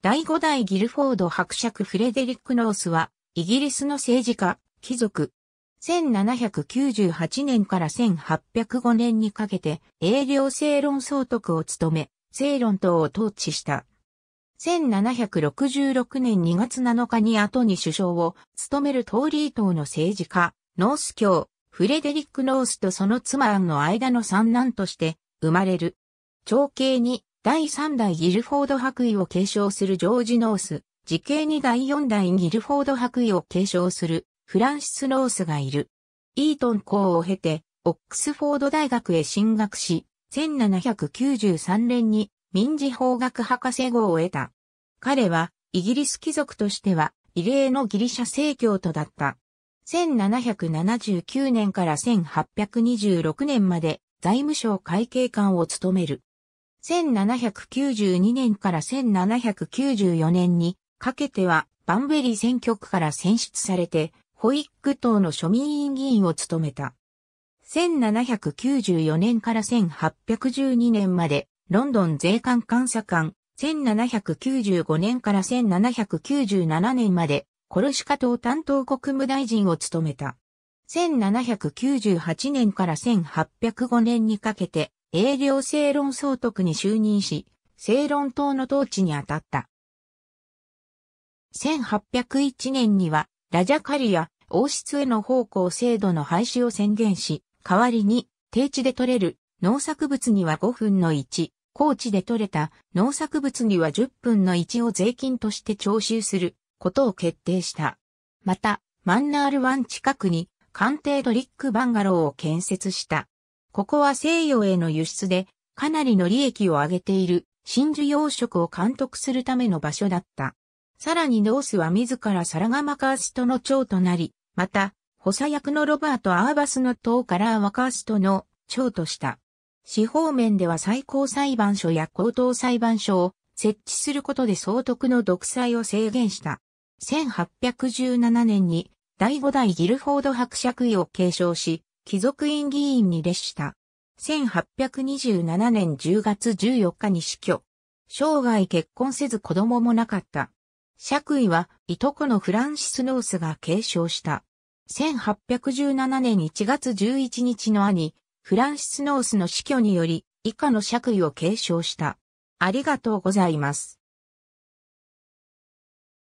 第五代ギルフォード伯爵フレデリック・ノースは、イギリスの政治家、貴族。1798年から1805年にかけて、英領正論総督を務め、正論党を統治した。1766年2月7日に後に首相を務めるトーリー党の政治家、ノース教、フレデリック・ノースとその妻アンの間の三男として生まれる。長兄に第3代ギルフォード白衣を継承するジョージ・ノース、時系に第4代ギルフォード白衣を継承するフランシス・ノースがいる。イートン校を経て、オックスフォード大学へ進学し、1793年に民事法学博士号を得た。彼は、イギリス貴族としては、異例のギリシャ正教徒だった。1779年から1826年まで財務省会計官を務める。1792年から1794年にかけてはバンベリー選挙区から選出されて、ホイック党の庶民委員議員を務めた。1794年から1812年まで、ロンドン税関監査官、1795年から1797年まで、コルシカ党担当国務大臣を務めた。1798年から1805年にかけて、英領正論総督に就任し、正論党の統治に当たった。1801年には、ラジャカリや王室への奉公制度の廃止を宣言し、代わりに、低地で取れる農作物には5分の1、高地で取れた農作物には10分の1を税金として徴収することを決定した。また、マンナール湾近くに、官邸ドリックバンガローを建設した。ここは西洋への輸出で、かなりの利益を上げている、真珠養殖を監督するための場所だった。さらにノースは自らサラガマカーストの長となり、また、補佐役のロバート・アーバスの党からアワカーストの長とした。司法面では最高裁判所や高等裁判所を設置することで総督の独裁を制限した。1817年に第5代ギルフォード伯爵位を継承し、貴族院議員に列した。1827年10月14日に死去。生涯結婚せず子供もなかった。爵位は、いとこのフランシス・ノースが継承した。1817年1月11日の兄、フランシス・ノースの死去により、以下の爵位を継承した。ありがとうございます。